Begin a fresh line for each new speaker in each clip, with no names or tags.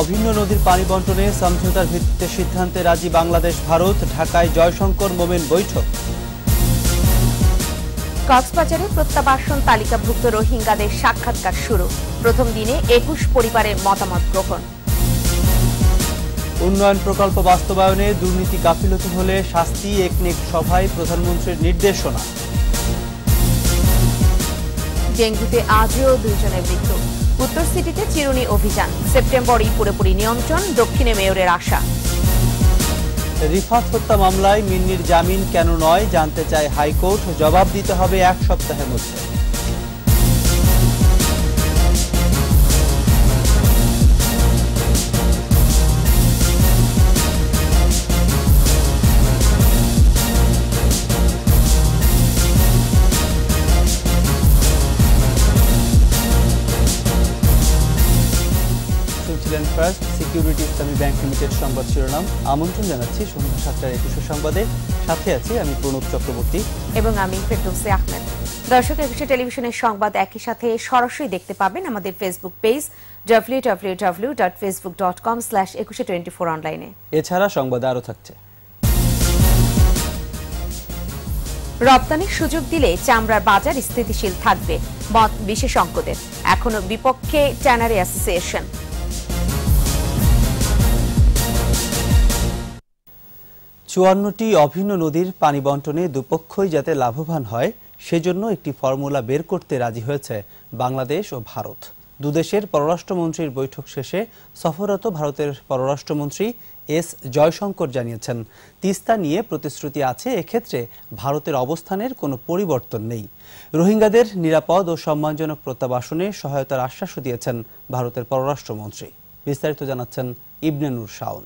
অভিন্ন নদীর পানি বন্টনে সমঝোতার ভিত্তিতে সিদ্ধান্তে রাজি বাংলাদেশ ভারত ঢাকায় জয়শঙ্কর মোমেন বৈঠক
কক্সবাজারে প্রত্যাবাসন তালিকাভুক্ত রোহিঙ্গাদের সাক্ষাৎকার শুরু প্রথম দিনে একুশ পরিবারের মতামত গ্রহণ
উন্নয়ন প্রকল্প বাস্তবায়নে দুর্নীতি গাফিলতি হলে শাস্তি একনেক সভায় প্রধানমন্ত্রীর নির্দেশনা
ডেঙ্গুতে আজও দুজনের মৃত্যু উত্তর সিটিতে চিরুনি অভিযান সেপ্টেম্বরই পুরোপুরি নিয়ন্ত্রণ দক্ষিণে মেয়রের আশা
রিফাত হত্যা মামলায় মিন্নির জামিন কেন নয় জানতে চায় হাইকোর্ট জবাব দিতে হবে এক সপ্তাহের মধ্যে সিকিউরিটি ইসলামী ব্যাংক লিমিটেড সংবাদ শিরোনাম আমন্ত্রণ জানাচ্ছি সন্ধ্যা সাতটার একুশে সংবাদে সাথে আছি আমি প্রণব চক্রবর্তী
এবং আমি ফেরদৌসি আহমেদ দর্শক একুশে টেলিভিশনের সংবাদ একই সাথে সরাসরি দেখতে পাবেন আমাদের Facebook page W W W dot Facebook dot com slash Ekushey twenty four অনলাইনে
এছাড়া সংবাদ আরও থাকছে
রপ্তানির সুযোগ দিলে চামড়ার বাজার স্থিতিশীল থাকবে মত বিশেষজ্ঞদের এখনো বিপক্ষে ট্যানারি অ্যাসোসিয়েশন
চুয়ান্নটি অভিন্ন নদীর পানি বন্টনে দুপক্ষই যাতে লাভবান হয় সেজন্য একটি ফর্মুলা বের করতে রাজি হয়েছে বাংলাদেশ ও ভারত দুদেশের পররাষ্ট্রমন্ত্রীর বৈঠক শেষে সফররত ভারতের পররাষ্ট্রমন্ত্রী এস জয়শঙ্কর জানিয়েছেন তিস্তা নিয়ে প্রতিশ্রুতি আছে এক্ষেত্রে ভারতের অবস্থানের কোনো পরিবর্তন নেই রোহিঙ্গাদের নিরাপদ ও সম্মানজনক প্রত্যাবাসনে সহায়তার আশ্বাসও দিয়েছেন ভারতের পররাষ্ট্রমন্ত্রী বিস্তারিত জানাচ্ছেন নুর শাওন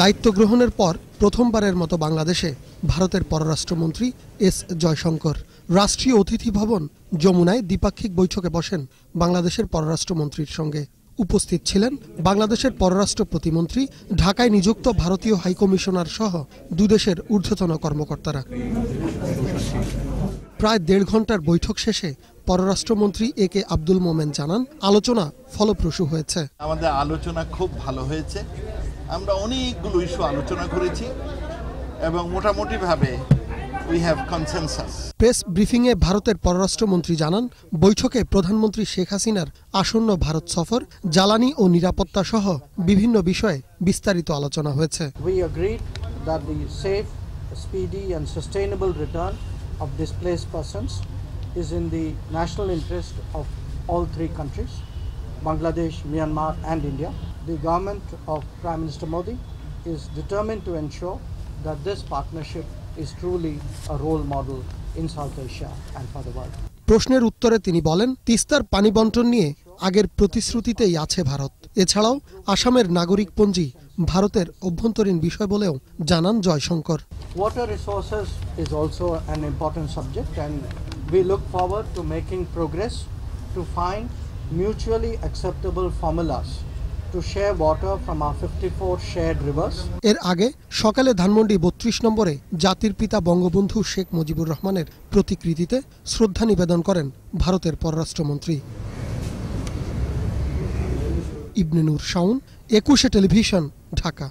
দায়িত্ব গ্রহণের পর প্রথমবারের মতো বাংলাদেশে ভারতের পররাষ্ট্রমন্ত্রী এস জয়শঙ্কর রাষ্ট্রীয় অতিথি ভবন যমুনায় দ্বিপাক্ষিক বৈঠকে বসেন বাংলাদেশের পররাষ্ট্রমন্ত্রীর সঙ্গে উপস্থিত ছিলেন বাংলাদেশের পররাষ্ট্র প্রতিমন্ত্রী ঢাকায় নিযুক্ত ভারতীয় হাইকমিশনার সহ দুদেশের ঊর্ধ্বতন কর্মকর্তারা প্রায় দেড় ঘন্টার বৈঠক শেষে পররাষ্ট্রমন্ত্রী এ কে আব্দুল মোমেন জানান আলোচনা ফলপ্রসূ হয়েছে
আমাদের আলোচনা খুব ভালো হয়েছে আমরা অনেকগুলো ইস্যু আলোচনা করেছি এবং মোটামুটিভাবে
প্রেস ব্রিফিং এ ভারতের পররাষ্ট্রমন্ত্রী জানান বৈঠকে প্রধানমন্ত্রী শেখ হাসিনার আসন্ন ভারত সফর জ্বালানি ও নিরাপত্তা সহ বিভিন্ন বিষয়ে বিস্তারিত আলোচনা হয়েছে
Bangladesh Myanmar India the government of Prime Minister Modi is determined
to ensure that this partnership is truly a role model in South Asia and for the world. প্রশ্নের উত্তরে তিনি বলেন তিস্তার পানি বন্টন নিয়ে আগের প্রতিশ্রুতিতেই আছে ভারত এছাড়াও আসামের নাগরিক পঞ্জি ভারতের অভ্যন্তরীণ বিষয় বলেও জানান Jaishankar
water resources is also an important subject and we look forward to making progress to find mutually acceptable formulas এর
আগে সকালে ধানমন্ডি বত্রিশ নম্বরে জাতির পিতা বঙ্গবন্ধু শেখ মুজিবুর রহমানের প্রতিকৃতিতে শ্রদ্ধা নিবেদন করেন ভারতের পররাষ্ট্রমন্ত্রী ইবনে নূর শাউন একুশে টেলিভিশন ঢাকা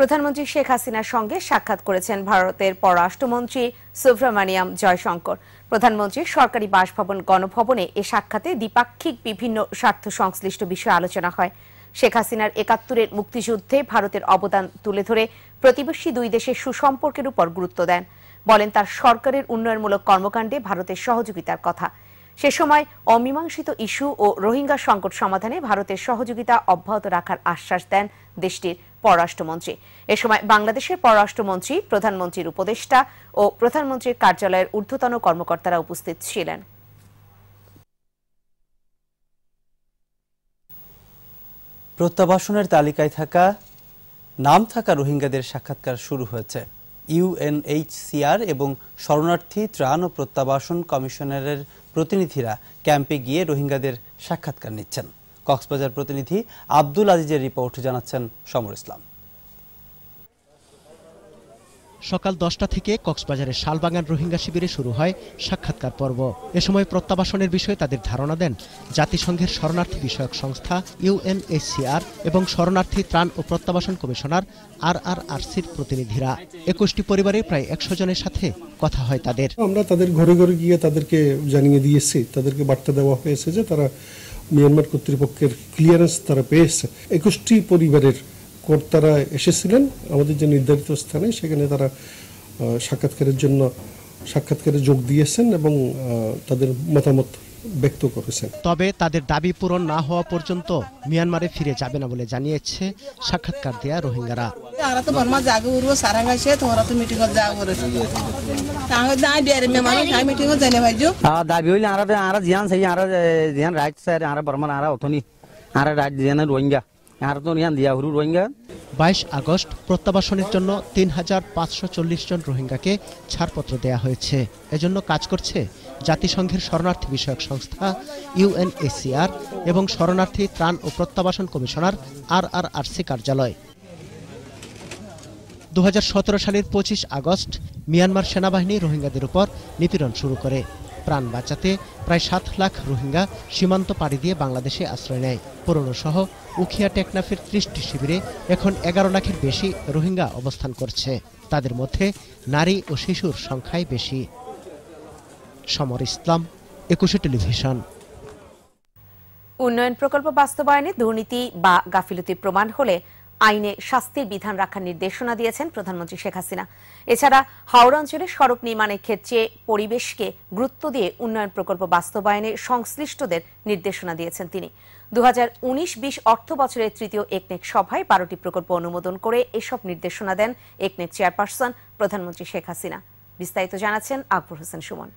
প্রধানমন্ত্রী শেখ হাসিনার সঙ্গে সাক্ষাৎ করেছেন ভারতের পররাষ্ট্রমন্ত্রী সুব্রমণিয়াম জয়শঙ্কর প্রধানমন্ত্রীর সরকারি বাসভবন গণভবনে এ সাক্ষাতে দ্বিপাক্ষিক বিভিন্ন স্বার্থ সংশ্লিষ্ট বিষয়ে আলোচনা হয় শেখ হাসিনার একাত্তরের মুক্তিযুদ্ধে ভারতের অবদান তুলে ধরে প্রতিবেশী দুই দেশের সুসম্পর্কের উপর গুরুত্ব দেন বলেন তার সরকারের উন্নয়নমূলক কর্মকাণ্ডে ভারতের সহযোগিতার কথা সে সময় অমীমাংসিত ইস্যু ও রোহিঙ্গা সংকট সমাধানে ভারতের সহযোগিতা অব্যাহত রাখার আশ্বাস দেন দেশটির পররাষ্ট্রমন্ত্রী এ সময় বাংলাদেশের পররাষ্ট্রমন্ত্রী প্রধানমন্ত্রীর উপদেষ্টা ও প্রধানমন্ত্রীর কার্যালয়ের ঊর্ধ্বতন কর্মকর্তারা উপস্থিত ছিলেন
প্রত্যাবাসনের তালিকায় থাকা নাম থাকা রোহিঙ্গাদের সাক্ষাৎকার শুরু হয়েছে ইউএনএইচসিআর এবং শরণার্থী ত্রাণ ও প্রত্যাবাসন কমিশনারের প্রতিনিধিরা ক্যাম্পে গিয়ে রোহিঙ্গাদের সাক্ষাৎকার নিচ্ছেন কক্সবাজার প্রতিনিধি আব্দুল আজিজের রিপোর্ট জানাচ্ছেন সমর ইসলাম
সকাল দশটা থেকে কক্সবাজারের শালবাগান রোহিঙ্গা শিবিরে শুরু হয় সাক্ষাৎকার পর্ব এ সময় প্রত্যাবাসনের বিষয়ে তাদের ধারণা দেন জাতিসংঘের শরণার্থী বিষয়ক সংস্থা ইউএনএইচসিআর এবং শরণার্থী ত্রাণ ও প্রত্যাবাসন কমিশনার আর আর আরসির প্রতিনিধিরা একুশটি পরিবারে প্রায় একশো জনের সাথে কথা হয়
তাদের আমরা তাদের ঘরে ঘরে গিয়ে তাদেরকে জানিয়ে দিয়েছি তাদেরকে বার্তা দেওয়া হয়েছে যে তারা মিয়ানমার কর্তৃপক্ষের ক্লিয়ারেন্স তারা পেয়েছে একুশটি পরিবারের কর্তারা এসেছিলেন আমাদের যে নির্ধারিত স্থানে সেখানে তারা সাক্ষাৎকারের জন্য সাক্ষাৎকারে যোগ দিয়েছেন এবং তাদের মতামত ব্যক্ত করেছেন তবে তাদের
দাবি পূরণ না হওয়া পর্যন্ত মিয়ানমারে ফিরে যাবে না বলে জানিয়েছে সাক্ষাৎকার দেয়া রোহিঙ্গারা
দাবি হইলে আরা জিয়ান সেই
জিয়ান রোহিঙ্গা বাইশ আগস্ট প্রত্যাবাসনের জন্য তিন হাজার পাঁচশো চল্লিশ জন রোহিঙ্গাকে ছাড়পত্র দেয়া হয়েছে এজন্য কাজ করছে জাতিসংঘের শরণার্থী বিষয়ক সংস্থা ইউএনএসিআর এবং শরণার্থী ত্রাণ ও প্রত্যাবাসন কমিশনার আর আর আরসি কার্যালয় দু সালের পঁচিশ আগস্ট মিয়ানমার সেনাবাহিনী রোহিঙ্গাদের উপর নিপীড়ন শুরু করে প্রাণ বাঁচাতে প্রায় সাত লাখ রোহিঙ্গা সীমান্ত পাড়ি দিয়ে বাংলাদেশে আশ্রয় নেয় পুরনো সহ উখিয়া টেকনাফের ত্রিশটি শিবিরে এখন এগারো লাখের বেশি রোহিঙ্গা অবস্থান করছে তাদের মধ্যে নারী ও শিশুর সংখ্যাই বেশি সমর ইসলাম একুশে টেলিভিশন
উন্নয়ন প্রকল্প বাস্তবায়নে দুর্নীতি বা গাফিলতির প্রমাণ হলে আইনে শাস্তির বিধান রাখার নির্দেশনা দিয়েছেন প্রধানমন্ত্রী শেখ হাসিনা এছাড়া হাওড়া অঞ্চলে সড়ক নির্মাণের ক্ষেত্রে পরিবেশকে গুরুত্ব দিয়ে উন্নয়ন প্রকল্প বাস্তবায়নে সংশ্লিষ্টদের নির্দেশনা দিয়েছেন তিনি 2019-20 উনিশ বিশ অর্থ বছরের তৃতীয় একনেক সভায় বারোটি প্রকল্প অনুমোদন করে এসব নির্দেশনা দেন একনেক চেয়ারপারসন প্রধানমন্ত্রী শেখ হাসিনা বিস্তারিত জানাচ্ছেন আকবর হোসেন সুমন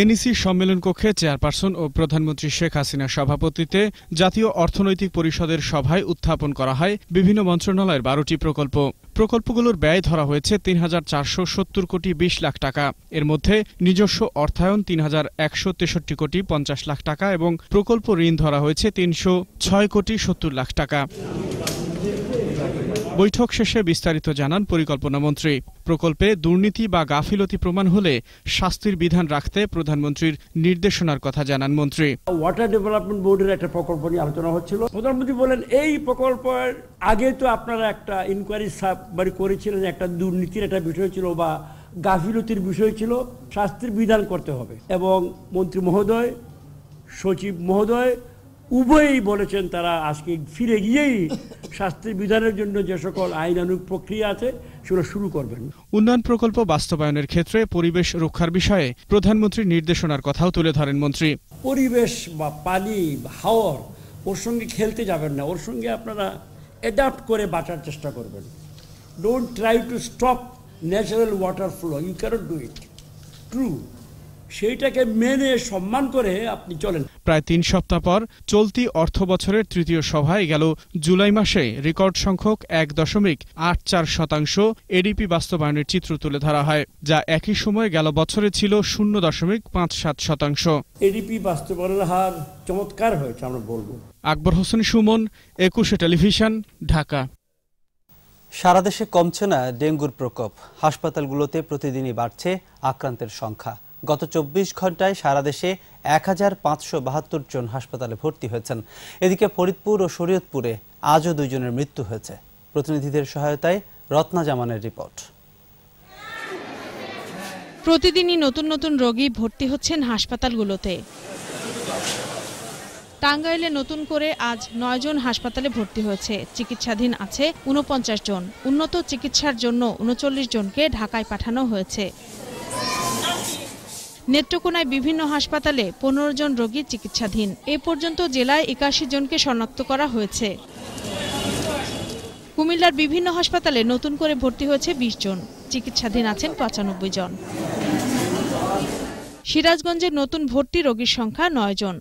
এনইসি সম্মেলন কক্ষে চেয়ারপারসন ও প্রধানমন্ত্রী শেখ হাসিনার সভাপতিত্বে জাতীয় অর্থনৈতিক পরিষদের সভায় উত্থাপন করা হয় বিভিন্ন মন্ত্রণালয়ের বারোটি প্রকল্প প্রকল্পগুলোর ব্যয় ধরা হয়েছে তিন হাজার চারশো সত্তর কোটি বিশ লাখ টাকা এর মধ্যে নিজস্ব অর্থায়ন তিন হাজার একশো তেষট্টি কোটি পঞ্চাশ লাখ টাকা এবং প্রকল্প ঋণ ধরা হয়েছে তিনশো ছয় কোটি সত্তর লাখ টাকা বৈঠক শেষে বিস্তারিত জানান পরিকল্পনামন্ত্রী প্রকল্পে দুর্নীতি বা গাফিলতি প্রমাণ হলে শাস্তির বিধান রাখতে প্রধানমন্ত্রীর নির্দেশনার কথা জানান মন্ত্রী
ওয়াটার ডেভেলপমেন্ট বোর্ডের একটা প্রকল্প নিয়ে আলোচনা হচ্ছিল প্রধানমন্ত্রী বলেন এই প্রকল্পের
আগে তো আপনারা একটা ইনকোয়ারি সাববারি করেছিলেন একটা দুর্নীতির একটা বিষয় ছিল বা
গাফিলতির বিষয় ছিল শাস্তির বিধান করতে হবে এবং মন্ত্রী মহোদয়
সচিব মহোদয় উভয়ই বলেছেন তারা আজকে ফিরে গিয়েই শাস্তি বিধানের জন্য যে সকল আইনানুগ প্রক্রিয়া আছে সেগুলো শুরু করবেন উন্নয়ন প্রকল্প বাস্তবায়নের ক্ষেত্রে পরিবেশ রক্ষার বিষয়ে প্রধানমন্ত্রীর নির্দেশনার কথাও তুলে ধরেন মন্ত্রী পরিবেশ বা পানি হাওর ওর সঙ্গে খেলতে যাবেন না ওর সঙ্গে আপনারা
অ্যাডাপ্ট করে বাঁচার চেষ্টা করবেন don't try to stop natural water
flow you can't do it true সেইটাকে মেনে সম্মান করে আপনি চলেন প্রায় তিন সপ্তাহ পর চলতি অর্থ বছরের তৃতীয় সভায় গেল জুলাই মাসে রেকর্ড সংখ্যক এক দশমিক আট চার শতাংশ এডিপি বাস্তবায়নের চিত্র তুলে ধরা হয় যা একই সময়ে গেল বছরে ছিল শূন্য দশমিক পাঁচ সাত শতাংশ এডিপি বাস্তবায়নের হার চমৎকার হয়েছে আমরা বলবো আকবর হোসেন সুমন একুশে টেলিভিশন
ঢাকা সারা দেশে কমছে না ডেঙ্গুর প্রকোপ হাসপাতালগুলোতে প্রতিদিনই বাড়ছে আক্রান্তের সংখ্যা গত চব্বিশ ঘন্টায় সারা দেশে এক হাজার পাঁচশো বাহাত্তর জন হাসপাতালে ভর্তি হয়েছেন এদিকে ফরিদপুর ও শরীয়তপুরে আজও দুইজনের মৃত্যু হয়েছে প্রতিনিধিদের সহায়তায় রত্না জামানের রিপোর্ট
প্রতিদিনই নতুন নতুন রোগী ভর্তি হচ্ছেন হাসপাতালগুলোতে টাঙ্গাইলে নতুন করে আজ নয় জন হাসপাতালে ভর্তি হয়েছে চিকিৎসাধীন আছে উনপঞ্চাশ জন উন্নত চিকিৎসার জন্য উনচল্লিশ জনকে ঢাকায় পাঠানো হয়েছে নেত্রকোনায় বিভিন্ন হাসপাতালে পনেরো জন রোগী চিকিৎসাধীন এ পর্যন্ত জেলায় একাশি জনকে শনাক্ত করা হয়েছে কুমিল্লার বিভিন্ন হাসপাতালে নতুন করে ভর্তি হয়েছে বিশ জন চিকিৎসাধীন আছেন পঁচানব্বই জন সিরাজগঞ্জের নতুন ভর্তি রোগীর সংখ্যা নয় জন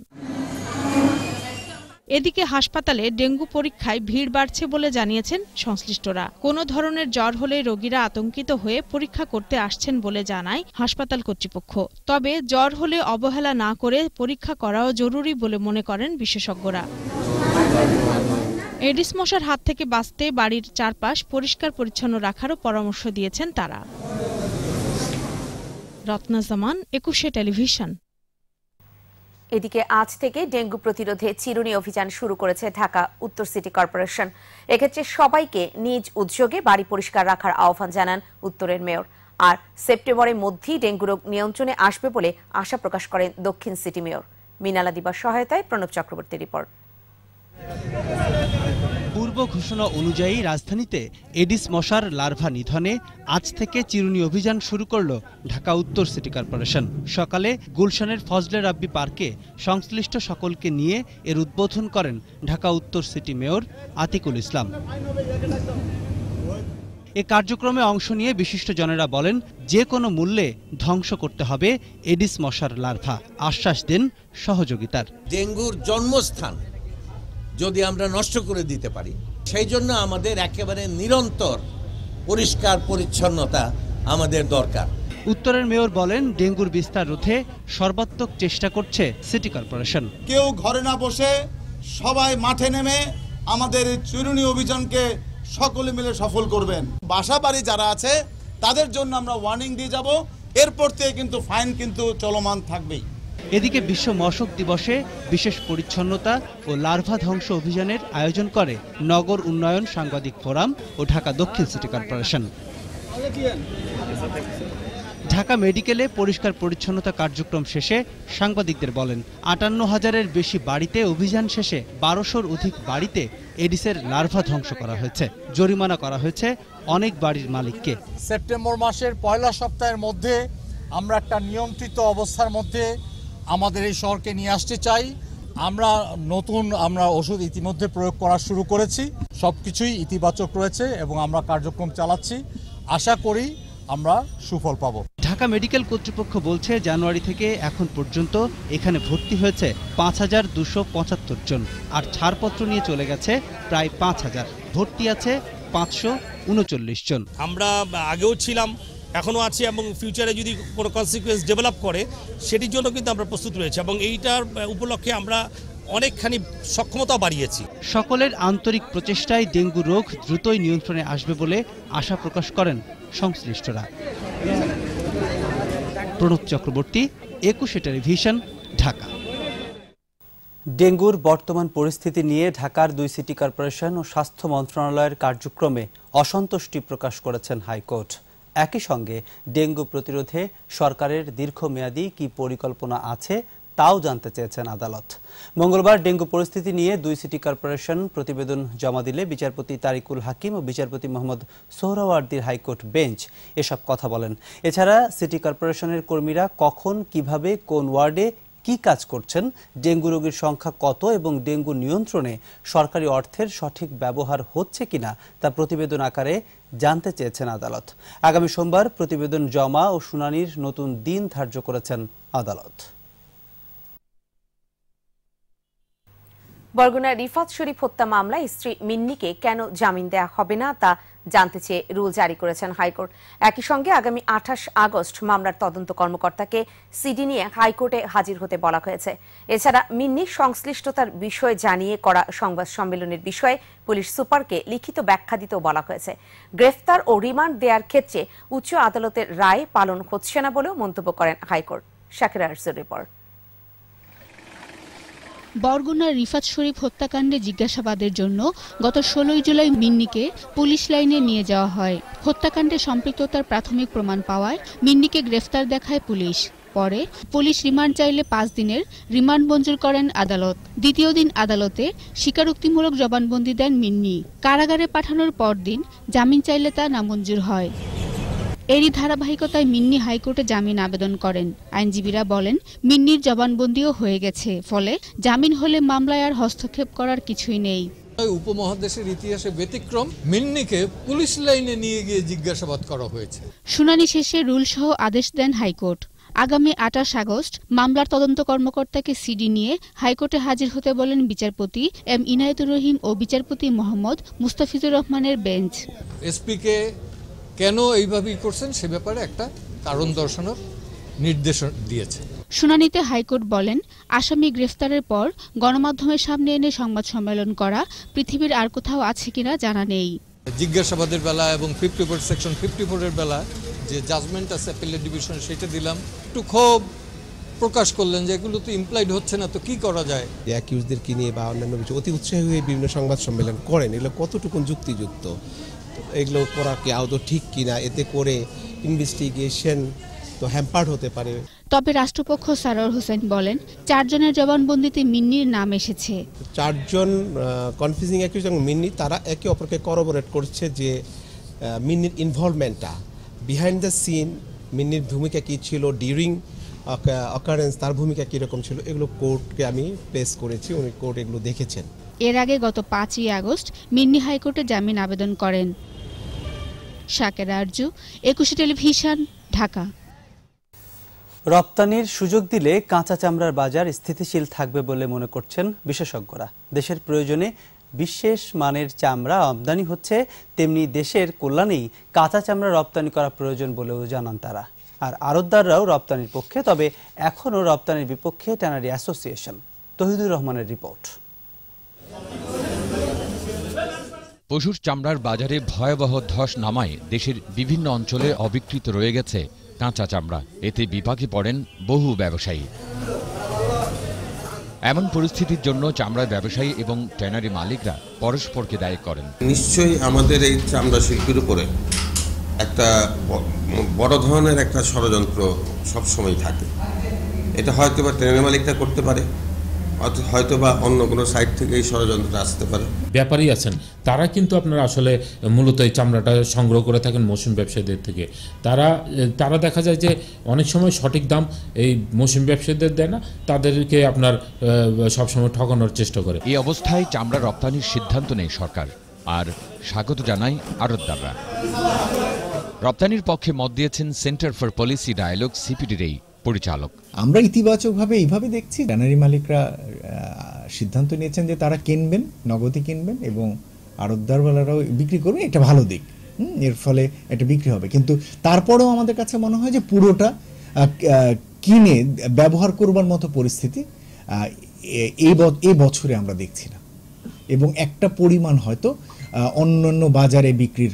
এদিকে হাসপাতালে ডেঙ্গু পরীক্ষায় ভিড় বাড়ছে বলে জানিয়েছেন সংশ্লিষ্টরা কোনো ধরনের জ্বর হলে রোগীরা আতঙ্কিত হয়ে পরীক্ষা করতে আসছেন বলে জানায় হাসপাতাল কর্তৃপক্ষ তবে জ্বর হলে অবহেলা না করে পরীক্ষা করাও জরুরি বলে মনে করেন বিশেষজ্ঞরা এডিস মশার হাত থেকে বাঁচতে বাড়ির চারপাশ পরিষ্কার পরিচ্ছন্ন রাখারও পরামর্শ দিয়েছেন তারা রত্নাজামান একুশে টেলিভিশন
এদিকে আজ থেকে ডেঙ্গু প্রতিরোধে চিরুনি অভিযান শুরু করেছে ঢাকা উত্তর সিটি কর্পোরেশন এক্ষেত্রে সবাইকে নিজ উদ্যোগে বাড়ি পরিষ্কার রাখার আহ্বান জানান উত্তরের মেয়র আর সেপ্টেম্বরের মধ্যেই ডেঙ্গু রোগ নিয়ন্ত্রণে আসবে বলে আশা প্রকাশ করেন দক্ষিণ সিটি মেয়র মিনালা দিবার সহায়তায় প্রণব চক্রবর্তী রিপোর্ট
পূর্ব ঘোষণা
অনুযায়ী রাজধানীতে এডিস মশার লার্ভা নিধনে আজ থেকে চিরুনি অভিযান শুরু করল ঢাকা উত্তর সিটি কর্পোরেশন সকালে গুলশানের ফজলে রাব্বি পার্কে সংশ্লিষ্ট সকলকে নিয়ে এর উদ্বোধন করেন ঢাকা উত্তর সিটি মেয়র আতিকুল ইসলাম এ কার্যক্রমে অংশ নিয়ে বিশিষ্ট জনেরা বলেন যে কোনো মূল্যে ধ্বংস করতে হবে এডিস মশার লার্ভা আশ্বাস দেন সহযোগিতার
ডেঙ্গুর জন্মস্থান যদি আমরা নষ্ট করে দিতে পারি সেই জন্য আমাদের একেবারে নিরন্তর পরিষ্কার পরিচ্ছন্নতা আমাদের দরকার
উত্তরের মেয়র বলেন ডেঙ্গুর বিস্তার রোধে সর্বাত্মক চেষ্টা করছে সিটি কর্পোরেশন
কেউ ঘরে না বসে সবাই মাঠে নেমে আমাদের চুরুনি অভিযানকে সকলে মিলে সফল করবেন বাসা বাড়ি যারা আছে তাদের জন্য আমরা ওয়ার্নিং দিয়ে যাব এরপর থেকে কিন্তু ফাইন কিন্তু চলমান থাকবেই
এদিকে বিশ্ব মশক দিবসে বিশেষ পরিচ্ছন্নতা ও লার্ভা ধ্বংস অভিযানের আয়োজন করে নগর উন্নয়ন সাংবাদিক ফোরাম ও ঢাকা দক্ষিণ সিটি কর্পোরেশন ঢাকা মেডিকেলে পরিষ্কার পরিচ্ছন্নতা কার্যক্রম শেষে সাংবাদিকদের বলেন আটান্ন হাজারের বেশি বাড়িতে অভিযান শেষে বারোশোর অধিক বাড়িতে এডিসের লার্ভা ধ্বংস করা হয়েছে জরিমানা করা হয়েছে অনেক বাড়ির মালিককে
সেপ্টেম্বর মাসের পয়লা সপ্তাহের
মধ্যে আমরা একটা নিয়ন্ত্রিত অবস্থার মধ্যে আমাদের এই শহরকে নিয়ে আসতে চাই আমরা নতুন আমরা ওষুধ ইতিমধ্যে প্রয়োগ করা শুরু করেছি সব কিছুই ইতিবাচক রয়েছে এবং আমরা কার্যক্রম চালাচ্ছি আশা করি আমরা সুফল
পাব ঢাকা মেডিকেল কর্তৃপক্ষ বলছে জানুয়ারি থেকে এখন পর্যন্ত এখানে ভর্তি হয়েছে পাঁচ হাজার দুশো পঁচাত্তর জন আর ছাড়পত্র নিয়ে চলে গেছে প্রায় পাঁচ হাজার ভর্তি আছে পাঁচশো উনচল্লিশ জন আমরা আগেও ছিলাম এখনও আছে এবং ফিউচারে যদি কোনো কনসিকুয়েন্স ডেভেলপ করে সেটির জন্য কিন্তু আমরা প্রস্তুত রয়েছে এবং এইটার উপলক্ষে আমরা অনেকখানি সক্ষমতা বাড়িয়েছি সকলের আন্তরিক প্রচেষ্টায় ডেঙ্গু রোগ দ্রুতই নিয়ন্ত্রণে আসবে বলে আশা প্রকাশ করেন সংশ্লিষ্টরা প্রণব চক্রবর্তী একুশে টেলিভিশন ঢাকা ডেঙ্গুর বর্তমান পরিস্থিতি নিয়ে ঢাকার দুই সিটি কর্পোরেশন ও স্বাস্থ্য মন্ত্রণালয়ের কার্যক্রমে অসন্তুষ্টি প্রকাশ করেছেন হাইকোর্ট একই সঙ্গে ডেঙ্গু প্রতিরোধে সরকারের দীর্ঘমেয়াদী কি পরিকল্পনা আছে তাও জানতে চেয়েছেন আদালত মঙ্গলবার ডেঙ্গু পরিস্থিতি নিয়ে দুই সিটি কর্পোরেশন প্রতিবেদন জমা দিলে বিচারপতি তারিকুল হাকিম ও বিচারপতি মোহাম্মদ সোহরাওয়ার্দির হাইকোর্ট বেঞ্চ এসব কথা বলেন এছাড়া সিটি কর্পোরেশনের কর্মীরা কখন কিভাবে কোন ওয়ার্ডে কি কাজ করছেন ডেঙ্গু রোগীর সংখ্যা কত এবং ডেঙ্গু নিয়ন্ত্রণে সরকারি অর্থের সঠিক ব্যবহার হচ্ছে কিনা তা প্রতিবেদন আকারে জানতে চেয়েছেন আদালত আগামী সোমবার প্রতিবেদন জমা ও শুনানির নতুন দিন ধার্য করেছেন আদালত
বরগুনার রিফাত শরীফ হত্যা মামলায় স্ত্রী মিন্নিকে কেন জামিন দেয়া হবে না তা জানতে চেয়ে রুল জারি করেছেন হাইকোর্ট একই সঙ্গে আগামী আঠাশ আগস্ট মামলার তদন্ত কর্মকর্তাকে সিডি নিয়ে হাইকোর্টে হাজির হতে বলা হয়েছে এছাড়া মিন্নির সংশ্লিষ্টতার বিষয়ে জানিয়ে করা সংবাদ সম্মেলনের বিষয়ে পুলিশ সুপারকে লিখিত ব্যাখ্যা দিতেও বলা হয়েছে গ্রেফতার ও রিমান্ড দেওয়ার ক্ষেত্রে উচ্চ আদালতের রায় পালন হচ্ছে না বলেও মন্তব্য করেন হাইকোর্ট শাকিরা রিপোর্ট
বরগুনার রিফাত শরীফ হত্যাকাণ্ডে জিজ্ঞাসাবাদের জন্য গত ষোলোই জুলাই মিন্নিকে পুলিশ লাইনে নিয়ে যাওয়া হয় হত্যাকাণ্ডে সম্পৃক্ততার প্রাথমিক প্রমাণ পাওয়ায় মিন্নিকে গ্রেফতার দেখায় পুলিশ পরে পুলিশ রিমান্ড চাইলে পাঁচ দিনের রিমান্ড মঞ্জুর করেন আদালত দ্বিতীয় দিন আদালতে স্বীকারোক্তিমূলক জবানবন্দি দেন মিন্নি কারাগারে পাঠানোর পর দিন জামিন চাইলে তা নামঞ্জুর হয় এরই ধারাবাহিকতায় মিন্নি হাইকোর্টে জামিন আবেদন করেন আইনজীবীরা বলেন মিন্নির জবানবন্দিও হয়ে গেছে ফলে জামিন হলে মামলায় আর হস্তক্ষেপ করার কিছুই নেই
উপমহাদেশের ইতিহাসে ব্যতিক্রম মিন্নিকে পুলিশ লাইনে নিয়ে গিয়ে জিজ্ঞাসাবাদ করা হয়েছে
শুনানি শেষে রুল সহ আদেশ দেন হাইকোর্ট আগামী আঠাশ আগস্ট মামলার তদন্ত কর্মকর্তাকে সিডি নিয়ে হাইকোর্টে হাজির হতে বলেন বিচারপতি এম ইনায়েতুর রহিম ও বিচারপতি মোহাম্মদ মুস্তাফিজুর রহমানের বেঞ্চ
এসপিকে কেন এইভাবেই করছেন সে ব্যাপারে একটা কারণ দর্শানোর নির্দেশ দিয়েছে
শুনানিতে হাইকোর্ট বলেন আসামি গ্রেফতারের পর গণমাধ্যমের সামনে এনে সংবাদ সম্মেলন করা পৃথিবীর আর কোথাও আছে কিনা জানা
নেই জিজ্ঞাসাবাদের বেলা এবং ফিফটি ফোর সেকশন ফিফটি ফোরের বেলা যে জাজমেন্ট আছে অ্যাপেলের ডিভিশন সেটা দিলাম একটু ক্ষোভ প্রকাশ করলেন যে এগুলো তো ইমপ্লাইড হচ্ছে না তো কি করা যায়
অ্যাকিউজদেরকে নিয়ে বা অন্যান্য কিছু অতি উৎসাহী হয়ে বিভিন্ন সংবাদ সম্মেলন করেন এগুলো কতটুকু যুক্তিযুক্ত এগুলো করা কি আদৌ ঠিক কিনা এতে করে ইনভেস্টিগেশন
তো হ্যাম্পার্ড হতে পারে
তবে রাষ্ট্রপক্ষ সারর হোসেন বলেন চারজনের জবানবন্দিতে মিন্নির নাম এসেছে
চারজন কনফিউজিং অ্যাকিউজ এবং মিন্নি তারা একে অপরকে করবোরেট করছে যে মিন্নির ইনভলভমেন্টটা বিহাইন্ড দ্য সিন
মিন্নির ভূমিকা কী ছিল ডিউরিং অকারেন্স তার ভূমিকা কীরকম ছিল এগুলো কোর্টকে আমি পেস করেছি উনি কোর্ট এগুলো দেখেছেন
এর আগে গত পাঁচই আগস্ট মিন্নি হাইকোর্টে জামিন আবেদন করেন সাকেরা আরজু একুশে টেলিভিশন ঢাকা
রপ্তানির সুযোগ দিলে কাঁচা চামড়ার বাজার স্থিতিশীল থাকবে বলে মনে করছেন বিশেষজ্ঞরা দেশের প্রয়োজনে বিশেষ মানের চামড়া আমদানি হচ্ছে তেমনি দেশের কল্যাণেই কাঁচা চামড়া রপ্তানি করা প্রয়োজন বলেও জানান তারা আর আড়তদাররাও রপ্তানির পক্ষে তবে এখনও রপ্তানির বিপক্ষে ট্যানারি অ্যাসোসিয়েশন তহিদুর রহমানের রিপোর্ট
পশুর চামড়ার বাজারে ভয়াবহ ধস নামায় দেশের বিভিন্ন অঞ্চলে অবিকৃত রয়ে গেছে কাঁচা চামড়া এতে বিপাকে পড়েন বহু ব্যবসায়ী এমন পরিস্থিতির জন্য চামড়া ব্যবসায়ী এবং ট্যানারি মালিকরা পরস্পরকে দায়ী করেন নিশ্চয়ই আমাদের এই
চামড়া শিল্পের উপরে একটা বড় ধরনের একটা ষড়যন্ত্র সবসময় থাকে এটা হয়তো বা ট্রেনের মালিকরা করতে পারে হয়তো বা অন্য কোনো সাইড থেকে এই ষড়যন্ত্র আসতে পারে
ব্যাপারী আছেন তারা কিন্তু আপনারা আসলে মূলত এই চামড়াটা সংগ্রহ করে থাকেন মৌসুম ব্যবসায়ীদের থেকে তারা তারা দেখা যায় যে অনেক সময় সঠিক দাম এই মৌসুম ব্যবসায়ীদের দেয় না তাদেরকে আপনার সবসময় ঠকানোর চেষ্টা করে এই অবস্থায় চামড়া রপ্তানির সিদ্ধান্ত নেয় সরকার আর স্বাগত জানায় আড়তদাররা রপ্তানির পক্ষে মত দিয়েছেন সেন্টার ফর পলিসি ডায়ালগ সিপিডির এই পরিচালক
আমরা ইতিবাচকভাবে এইভাবে দেখছি গ্যানারি মালিকরা সিদ্ধান্ত নিয়েছেন যে তারা কিনবেন নগদে কিনবেন এবং আড়তদারওয়ালারাও বিক্রি করবে এটা ভালো দিক এর ফলে এটা বিক্রি হবে কিন্তু তারপরেও আমাদের কাছে মনে হয় যে পুরোটা কিনে ব্যবহার করবার মতো পরিস্থিতি এই এই বছরে আমরা দেখছি না এবং একটা পরিমাণ হয়তো অন্যান্য বাজারে বিক্রির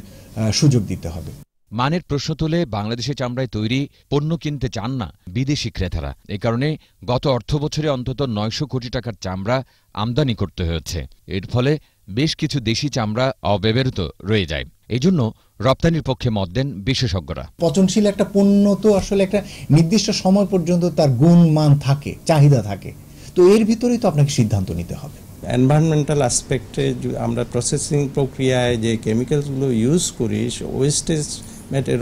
সুযোগ দিতে হবে
মানের প্রশ্ন তুলে বাংলাদেশের চামড়ায় তৈরি পণ্য কিনতে চান না বিদেশি ক্রেতারা এ কারণে গত অর্থ বছরে অন্তত নয়শো কোটি টাকার চামড়া আমদানি করতে হয়েছে এর ফলে বেশ কিছু দেশি চামড়া অব্যবহৃত রয়ে যায় এই জন্য রপ্তানির পক্ষে মত দেন বিশেষজ্ঞরা
পচনশীল একটা পণ্য তো আসলে একটা নির্দিষ্ট সময় পর্যন্ত তার গুণ মান থাকে চাহিদা থাকে তো এর ভিতরেই তো আপনাকে সিদ্ধান্ত নিতে হবে
এনভায়রনমেন্টাল আসপেক্টে আমরা প্রসেসিং প্রক্রিয়ায় যে কেমিক্যালসগুলো ইউজ করি ওয়েস্টেজ ম্যাটের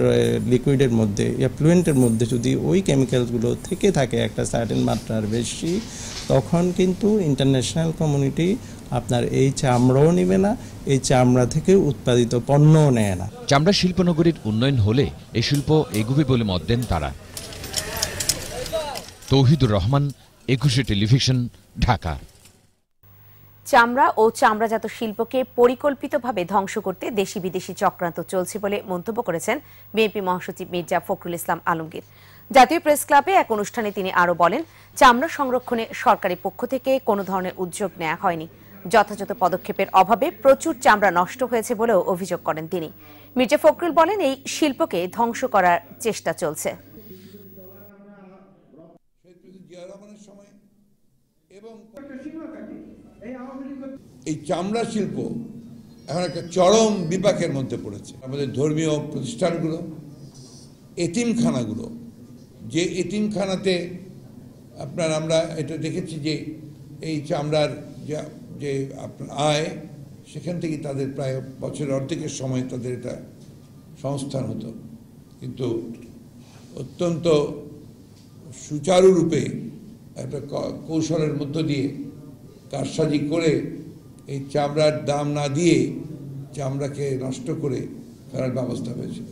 লিকুইডের মধ্যে অ্যাপ্লুয়েন্টের মধ্যে যদি ওই কেমিক্যালসগুলো থেকে থাকে একটা সার্টেন মাত্রার বেশি তখন কিন্তু ইন্টারন্যাশনাল কমিউনিটি আপনার এই চামড়াও নেবে না এই চামড়া থেকে
উৎপাদিত পণ্যও নেয় না চামড়া শিল্পনগরীর উন্নয়ন হলে এই শিল্প এগুবে বলে মত দেন তারা তৌহিদুর রহমান একুশে টেলিভিশন ঢাকা
চামড়া ও চামড়াজাত শিল্পকে পরিকল্পিতভাবে ধ্বংস করতে দেশি বিদেশি চক্রান্ত চলছে বলে মন্তব্য করেছেন বিএনপি মহাসচিব মির্জা ফখরুল ইসলাম আলমগীর জাতীয় প্রেস ক্লাবে এক অনুষ্ঠানে তিনি আরও বলেন চামড়া সংরক্ষণে সরকারের পক্ষ থেকে কোনো ধরনের উদ্যোগ নেওয়া হয়নি যথাযথ পদক্ষেপের অভাবে প্রচুর চামড়া নষ্ট হয়েছে বলেও অভিযোগ করেন তিনি মির্জা ফখরুল বলেন এই শিল্পকে ধ্বংস করার চেষ্টা চলছে
এই চামড়া শিল্প এখন একটা চরম বিপাকের মধ্যে পড়েছে আমাদের ধর্মীয় প্রতিষ্ঠানগুলো এতিমখানাগুলো যে এতিমখানাতে আপনার আমরা এটা দেখেছি যে
এই চামড়ার যা যে আপনার আয় সেখান থেকে তাদের প্রায় বছরের অর্ধেকের সময় তাদের এটা সংস্থান হতো কিন্তু
অত্যন্ত সুচারুরূপে একটা কৌশলের মধ্য দিয়ে কারসাজি করে এই চামড়ার দাম না দিয়ে চামড়াকে
নষ্ট করে ফেরার ব্যবস্থা হয়েছিল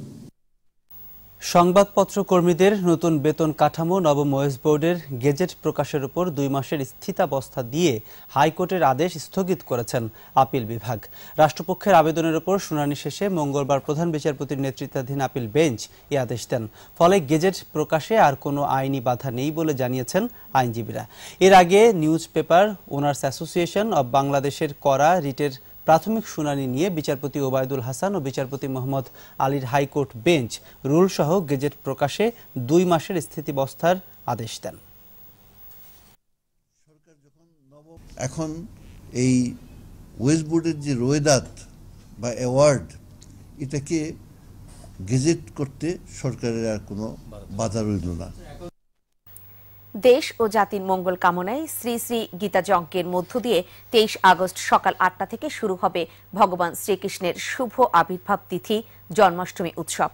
সংবাদপত্র কর্মীদের নতুন বেতন কাঠামো নবম ওয়েস বোর্ডের গেজেট প্রকাশের উপর দুই মাসের স্থিতাবস্থা দিয়ে হাইকোর্টের আদেশ স্থগিত করেছেন আপিল বিভাগ রাষ্ট্রপক্ষের আবেদনের উপর শুনানি শেষে মঙ্গলবার প্রধান বিচারপতির নেতৃত্বাধীন আপিল বেঞ্চ এ আদেশ দেন ফলে গেজেট প্রকাশে আর কোনো আইনি বাধা নেই বলে জানিয়েছেন আইনজীবীরা এর আগে newspaper owners association of বাংলাদেশের করা রিটের প্রাথমিক শুনানি নিয়ে বিচারপতি ওবায়দুল হাসান ও বিচারপতি মোহাম্মদ আলীর হাইকোর্ট বেঞ্চ রুলসহ গেজেট প্রকাশে দুই মাসের স্থিতিবস্থার আদেশ দেন এখন এই ওয়েস্ট বোর্ডের যে রোয়েদাত বা
অ্যাওয়ার্ড এটাকে গেজেট করতে সরকারের আর কোনো বাধা রইল না
দেশ ও জাতির মঙ্গল কামনায় শ্রী শ্রী গীতা জঙ্কের মধ্য দিয়ে তেইশ আগস্ট সকাল আটটা থেকে শুরু হবে ভগবান শ্রীকৃষ্ণের শুভ আবির্ভাব তিথি জন্মাষ্টমী উৎসব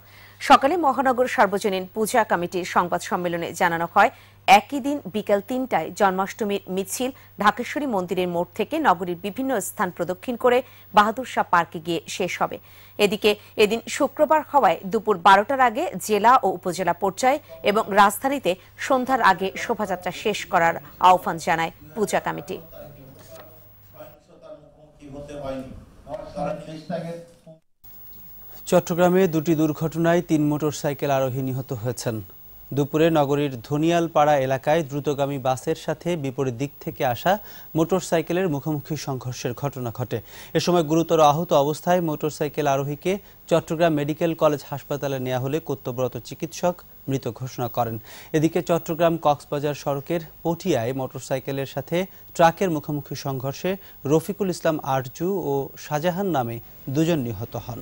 সকালে মহানগর সার্বজনীন পূজা কমিটির সংবাদ সম্মেলনে জানানো হয় একই দিন বিকেল তিনটায় জন্মাষ্টমীর মিছিল ঢাকেশ্বরী মন্দিরের মোড় থেকে নগরীর বিভিন্ন স্থান প্রদক্ষিণ করে বাহাদুর শাহ পার্কে গিয়ে শেষ হবে এদিকে এদিন শুক্রবার হওয়ায় দুপুর বারোটার আগে জেলা ও উপজেলা পর্যায়ে এবং রাজধানীতে সন্ধ্যার আগে শোভাযাত্রা শেষ করার আহ্বান জানায় পূজা কমিটি
চট্টগ্রামে দুটি দুর্ঘটনায় তিন মোটরসাইকেল আরোহী নিহত হয়েছেন দুপুরে নগরীর ধনিয়ালপাড়া এলাকায় দ্রুতগামী বাসের সাথে বিপরীত দিক থেকে আসা মোটরসাইকেলের মুখোমুখি সংঘর্ষের ঘটনা ঘটে এ সময় গুরুতর আহত অবস্থায় মোটরসাইকেল আরোহীকে চট্টগ্রাম মেডিকেল কলেজ হাসপাতালে নেওয়া হলে কর্তব্যরত চিকিৎসক মৃত ঘোষণা করেন এদিকে চট্টগ্রাম কক্সবাজার সড়কের পটিয়ায় মোটরসাইকেলের সাথে ট্রাকের মুখোমুখি সংঘর্ষে রফিকুল ইসলাম আরজু ও শাহজাহান নামে দুজন নিহত হন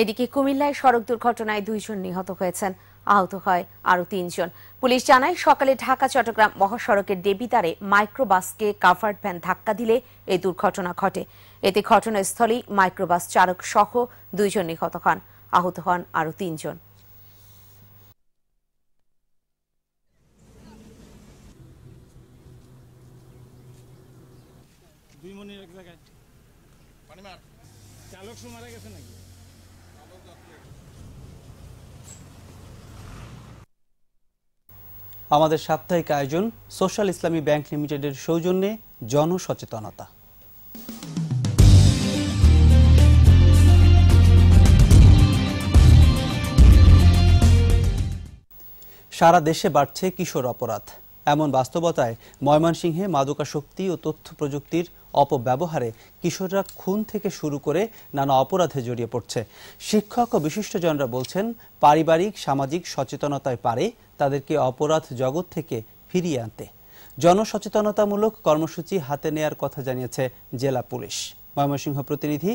এদিকে কুমিল্লায় সড়ক দুর্ঘটনায় দুইজন নিহত হয়েছেন আহত হয় আরও তিনজন পুলিশ জানায় সকালে ঢাকা চট্টগ্রাম মহাসড়কের দেবিতারে মাইক্রোবাসকে কাভার্ড ভ্যান ধাক্কা দিলে এই দুর্ঘটনা ঘটে এতে ঘটনাস্থলেই মাইক্রোবাস চালক সহ দুইজন নিহত হন আহত হন আরও তিনজন
দুই মনির এক জায়গায় চালক সুমারে গেছে নাকি
আমাদের সাপ্তাহিক আয়োজন সোশ্যাল ইসলামী ব্যাংক লিমিটেডের সৌজন্যে জনসচেতনতা সারা দেশে বাড়ছে কিশোর অপরাধ এমন বাস্তবতায় ময়মনসিংহে মাদকাশক্তি ও তথ্য প্রযুক্তির অপব্যবহারে কিশোররা খুন থেকে শুরু করে নানা অপরাধে জড়িয়ে পড়ছে শিক্ষক ও বিশিষ্টজনরা বলছেন পারিবারিক সামাজিক সচেতনতায় পারে তাদেরকে অপরাধ জগৎ থেকে ফিরিয়ে আনতে জনসচেতনতামূলক কর্মসূচি হাতে নেয়ার কথা জানিয়েছে জেলা পুলিশ ময়মনসিংহ প্রতিনিধি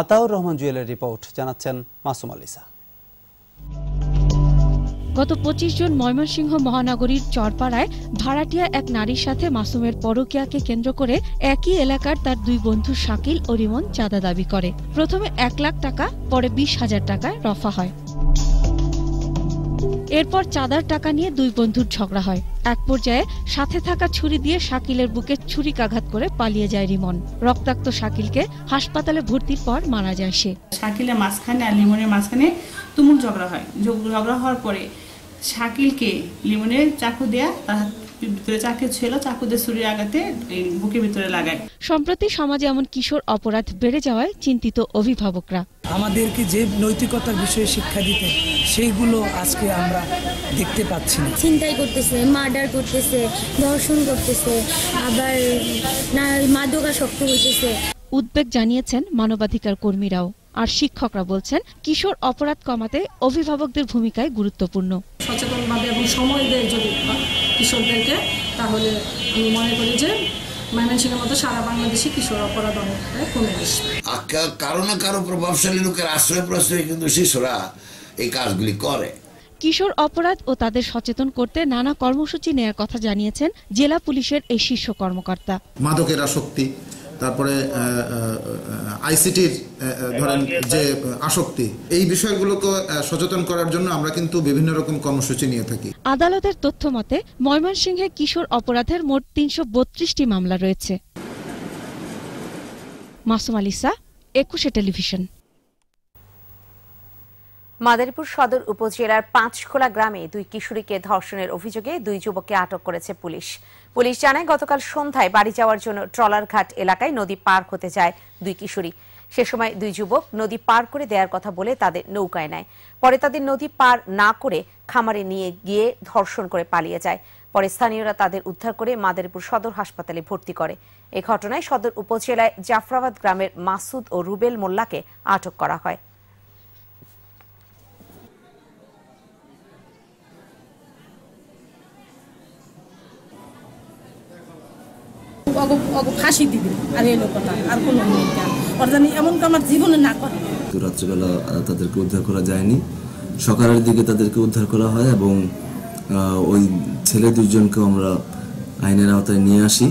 আতাউর রহমান জুয়েলের রিপোর্ট জানাচ্ছেন মাসুম আলিসা
গত পঁচিশ জুন ময়মনসিংহ মহানগরীর চরপাড়ায় ভাড়াটিয়া এক নারীর সাথে মাসুমের পরকিয়াকে কেন্দ্র করে একই এলাকার তার দুই বন্ধু শাকিল ও রিমন চাঁদা দাবি করে প্রথমে এক লাখ টাকা পরে বিশ হাজার টাকায় রফা হয় এরপর চাঁদার টাকা নিয়ে দুই বন্ধুর ঝগড়া হয় এক পর্যায়ে সাথে থাকা ছুরি দিয়ে শাকিলের বুকে ছুরি কাঘাত করে পালিয়ে যায় রিমন রক্তাক্ত শাকিলকে হাসপাতালে ভর্তির পর মারা যায় সে শাকিলের মাঝখানে
আর রিমনের মাঝখানে তুমুল ঝগড়া হয় ঝগড়া হওয়ার পরে শাকিলকে লিমনের চাকু দেয়া তার ভিতরে চাকু ছিল ছুরি আঘাতে ভিতরে লাগায়
সম্প্রতি সমাজে এমন কিশোর অপরাধ বেড়ে যাওয়ায় চিন্তিত অভিভাবকরা
আমাদেরকে যে নৈতিকতার বিষয়ে শিক্ষা দিতে সেইগুলো আজকে আমরা দেখতে পাচ্ছি না চিন্তাই
করতেছে মার্ডার করতেছে ধর্ষণ করতেছে আবার মাদকাসক্ত হইতেছে উদ্বেগ জানিয়েছেন মানবাধিকার কর্মীরাও আর শিক্ষকরা বলছেন কিশোর অপরাধ কমাতে অভিভাবকদের ভূমিকায় গুরুত্বপূর্ণ
সচেতনভাবে এবং সময় দেয় যদি কিশোরদেরকে তাহলে আমি মনে করি যে ময়মনসিংহের মতো সারা বাংলাদেশে কিশোর অপরাধ কমে আসবে
কারো না কারো প্রভাবশালী লোকের আশ্রয় প্রশ্রয় কিন্তু শিশুরা এই কাজগুলি করে
কিশোর অপরাধ ও তাদের সচেতন করতে নানা কর্মসূচি নেয়ার কথা জানিয়েছেন জেলা পুলিশের এই শীর্ষ কর্মকর্তা
মাদকের আসক্তি তারপরে আইসিটির ধরেন যে আসক্তি এই বিষয়গুলোকে সচেতন করার জন্য আমরা কিন্তু বিভিন্ন রকম কর্মসূচি নিয়ে থাকি
আদালতের তথ্য মতে ময়মনসিংহে কিশোর অপরাধের মোট তিনশো বত্রিশটি মামলা রয়েছে মাসুম আলিসা একুশে টেলিভিশন
মাদারীপুর সদর উপজেলার পাঁচখোলা গ্রামে দুই কিশোরীকে ধর্ষণের অভিযোগে দুই যুবককে আটক করেছে পুলিশ পুলিশ জানায় গতকাল সন্ধ্যায় বাড়ি যাওয়ার জন্য ট্রলারঘাট এলাকায় নদী পার হতে যায় দুই কিশোরী সে সময় দুই যুবক নদী পার করে দেওয়ার কথা বলে তাদের নৌকায় নেয় পরে তাদের নদী পার না করে খামারে নিয়ে গিয়ে ধর্ষণ করে পালিয়ে যায় পরে স্থানীয়রা তাদের উদ্ধার করে মাদারীপুর সদর হাসপাতালে ভর্তি করে এ ঘটনায় সদর উপজেলায় জাফরাবাদ গ্রামের মাসুদ ও রুবেল মোল্লাকে আটক করা হয়
ফাঁসি দিবে আর এলো কথা আর কোনো আমার জীবনে না করে
রাত্রিবেলা তাদেরকে উদ্ধার করা যায়নি সকালের দিকে তাদেরকে উদ্ধার করা হয় এবং ওই ছেলে দুজনকে আমরা আইনের আওতায় নিয়ে আসি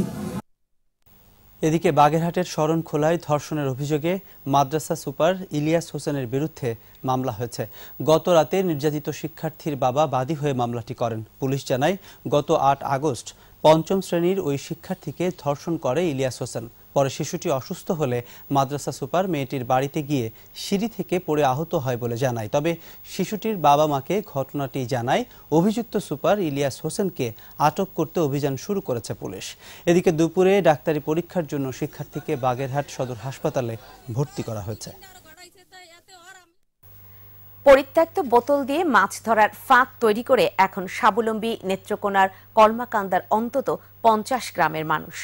এদিকে বাগেরহাটের খোলায় ধর্ষণের অভিযোগে মাদ্রাসা সুপার ইলিয়াস হোসেনের বিরুদ্ধে মামলা হয়েছে গত রাতে নির্যাতিত শিক্ষার্থীর বাবা বাদী হয়ে মামলাটি করেন পুলিশ জানায় গত আট আগস্ট পঞ্চম শ্রেণীর ওই শিক্ষার্থীকে ধর্ষণ করে ইলিয়াস হোসেন পরে শিশুটি অসুস্থ হলে মাদ্রাসা সুপার মেয়েটির বাড়িতে গিয়ে সিঁড়ি থেকে পড়ে আহত হয় বলে জানায় তবে শিশুটির বাবা মাকে ঘটনাটি জানায় অভিযুক্ত সুপার ইলিয়াস হোসেনকে আটক করতে অভিযান শুরু করেছে পুলিশ এদিকে দুপুরে ডাক্তারি পরীক্ষার জন্য শিক্ষার্থীকে বাগেরহাট সদর হাসপাতালে ভর্তি করা হয়েছে
পরিত্যক্ত বোতল দিয়ে মাছ ধরার ফাঁদ তৈরি করে এখন স্বাবলম্বী নেত্রকোনার কলমাকান্দার অন্তত পঞ্চাশ গ্রামের মানুষ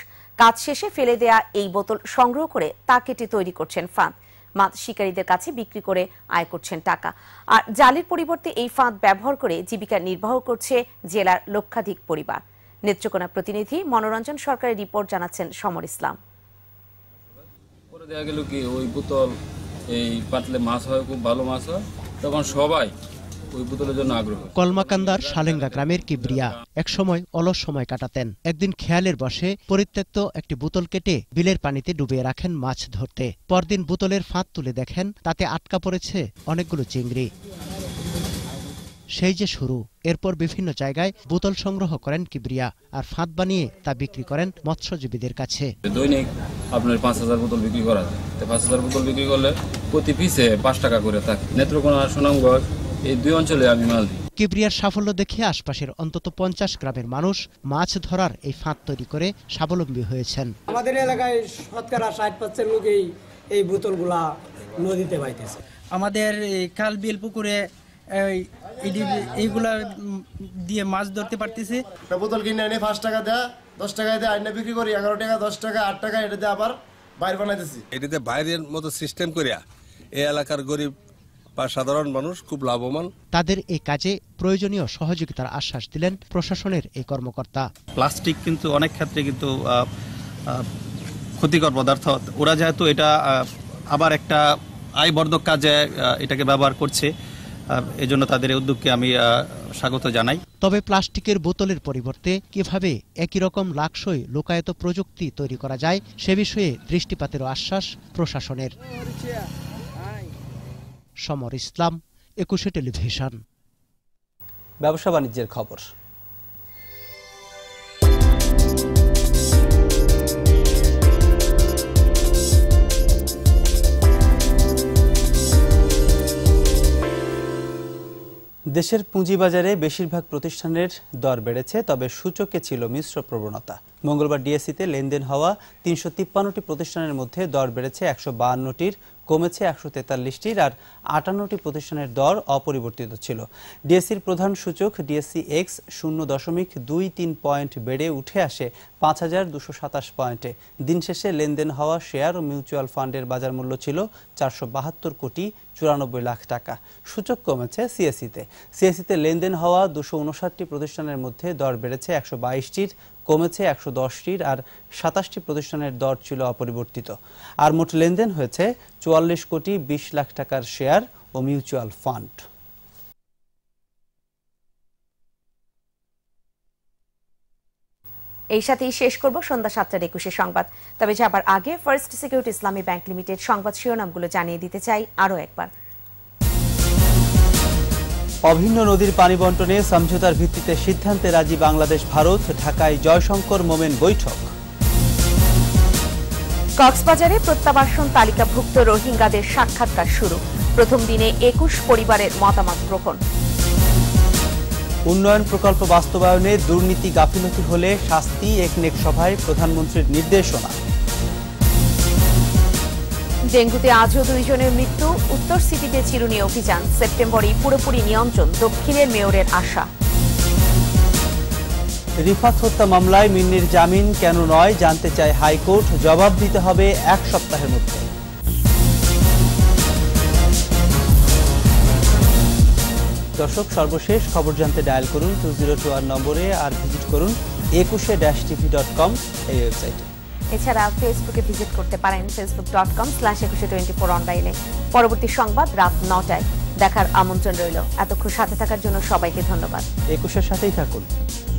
কাজ শেষে ফেলে দেয়া এই বোতল সংগ্রহ করে তা কেটে তৈরি করছেন ফাঁদ মাছ শিকারীদের কাছে বিক্রি করে আয় করছেন টাকা আর জালের পরিবর্তে এই ফাঁদ ব্যবহার করে জীবিকা নির্বাহ করছে জেলার লক্ষাধিক পরিবার নেত্রকোনা প্রতিনিধি মনোরঞ্জন সরকারের রিপোর্ট জানাচ্ছেন সমর ইসলাম
দেওয়া গেল কি ওই বোতল এই পাতলে মাছ হয় খুব ভালো মাছ হয় তখন সবাই
কলমাকান্দার সালেঙ্গা গ্রামের কিবরিয়া একসময় অলস সময় কাটাতেন একদিন খেয়ালের বসে পরিত্যক্ত একটি বোতল কেটে বিলের পানিতে ডুবিয়ে রাখেন মাছ ধরতে পরদিন বোতলের ফাঁদ তুলে দেখেন তাতে আটকা পড়েছে অনেকগুলো চিংড়ি সেই যে শুরু এরপর বিভিন্ন জায়গায় বোতল সংগ্রহ করেন কিবরিয়া আর ফাঁদ বানিয়ে তা বিক্রি করেন মৎস্যজীবীদের কাছে
দৈনিক আপনার পাঁচ হাজার বোতল বিক্রি করা যায় পাঁচ হাজার বোতল বিক্রি করলে প্রতি পিসে পাঁচ টাকা করে থাকে নেত্রকোনা সুনামগঞ্জ এই দুই অঞ্চলে আমি মাল দিই
কিবরিয়ার সাফল্য দেখে আশপাশের অন্তত পঞ্চাশ গ্রামের মানুষ মাছ ধরার এই ফাঁদ তৈরি করে স্বাবলম্বী হয়েছেন
আমাদের এলাকায়
শতকরা ষাট এই বোতলগুলা নদীতে বাইতেছে আমাদের
কালবিল খাল বিল পুকুরে এইগুলা দিয়ে মাছ ধরতে পারতেছি বোতল কিনে এনে পাঁচ টাকা দেয়া দশ টাকায় দেয় আইনা বিক্রি করি এগারো টাকা দশ টাকা আট টাকা এটাতে আবার বাইর বানাইতেছি
এটাতে বাইরের মতো সিস্টেম করিয়া এই এলাকার গরিব বা সাধারণ মানুষ খুব লাভবান
তাদের এই কাজে প্রয়োজনীয় সহযোগিতার আশ্বাস দিলেন প্রশাসনের এই কর্মকর্তা
প্লাস্টিক কিন্তু অনেক ক্ষেত্রে কিন্তু ক্ষতিকর পদার্থ ওরা যেহেতু এটা আবার একটা আয়বর্ধক কাজে এটাকে ব্যবহার করছে এজন্য তাদের উদ্যোগকে আমি স্বাগত জানাই
তবে প্লাস্টিকের বোতলের পরিবর্তে কিভাবে একই রকম লাকসই লোকায়ত প্রযুক্তি তৈরি করা যায় সে বিষয়ে দৃষ্টিপাতের আশ্বাস প্রশাসনের সমর ইসলাম একুশে টেলিভিশন
ব্যবসা বাণিজ্যের খবর দেশের পুঁজিবাজারে বেশিরভাগ প্রতিষ্ঠানের দর বেড়েছে তবে সূচকে ছিল মিশ্র প্রবণতা মঙ্গলবার ডিএসসিতে লেনদেন হওয়া তিনশো তিপ্পান্নটি প্রতিষ্ঠানের মধ্যে দর বেড়েছে একশো বাহান্নটির কমেছে একশো তেতাল্লিশটির আর আটান্নটি প্রতিষ্ঠানের দর অপরিবর্তিত ছিল ডিএসসির প্রধান সূচক ডিএসসি এক্স শূন্য দশমিক দুই তিন পয়েন্ট বেড়ে উঠে আসে পাঁচ হাজার দুশো সাতাশ পয়েন্টে দিন শেষে লেনদেন হওয়া শেয়ার ও মিউচুয়াল ফান্ডের বাজার মূল্য ছিল চারশো বাহাত্তর কোটি চুরানব্বই লাখ টাকা সূচক কমেছে সিএসিতে সিএসিতে লেনদেন হওয়া দুশো উনষাটটি প্রতিষ্ঠানের মধ্যে দর বেড়েছে একশো বাইশটির কমেছে একশো দশটির আর সাতাশটি প্রতিষ্ঠানের দর ছিল অপরিবর্তিত আর মোট লেনদেন হয়েছে চুয়াল্লিশ কোটি বিশ লাখ টাকার শেয়ার ও মিউচুয়াল ফান্ড
এই সাথেই শেষ করব সন্ধ্যা সাতটার একুশে সংবাদ তবে যাবার আগে first security Islami bank limited সংবাদ শিরোনামগুলো জানিয়ে দিতে চাই আরও একবার
অভিন্ন নদীর পানি বন্টনে সমঝোতার ভিত্তিতে সিদ্ধান্তে রাজি বাংলাদেশ ভারত ঢাকায় জয়শঙ্কর মোমেন বৈঠক
কক্সবাজারে প্রত্যাবাসন তালিকাভুক্ত রোহিঙ্গাদের সাক্ষাৎকার শুরু প্রথম দিনে একুশ পরিবারের মতামত গ্রহণ
উন্নয়ন প্রকল্প বাস্তবায়নে দুর্নীতি গাফিলতি হলে শাস্তি একনেক সভায় প্রধানমন্ত্রীর নির্দেশনা
ডেঙ্গুতে আজও দুইজনের মৃত্যু উত্তর সিটিতে চিরুনি অভিযান সেপ্টেম্বরেই পুরোপুরি নিয়ন্ত্রণ দক্ষিণের মেয়রের আশা
রিফাত হত্যা মামলায় মিন্নির জামিন কেন নয় জানতে চায় হাইকোর্ট জবাব দিতে হবে এক সপ্তাহের মধ্যে দর্শক সর্বশেষ খবর জানতে ডায়াল করুন টু জিরো টু আর নম্বরে আর ভিজিট করুন একুশে ড্যাশ টিভি ডট কম এই ওয়েবসাইটে
এছাড়া ফেসবুকে ভিজিট করতে পারেন Facebook dot com slash Ekushey twenty four অনলাইনে পরবর্তী সংবাদ রাত নটায় দেখার আমন্ত্রণ রইল এতক্ষণ সাথে থাকার জন্য সবাইকে ধন্যবাদ একুশের সাথেই
থাকুন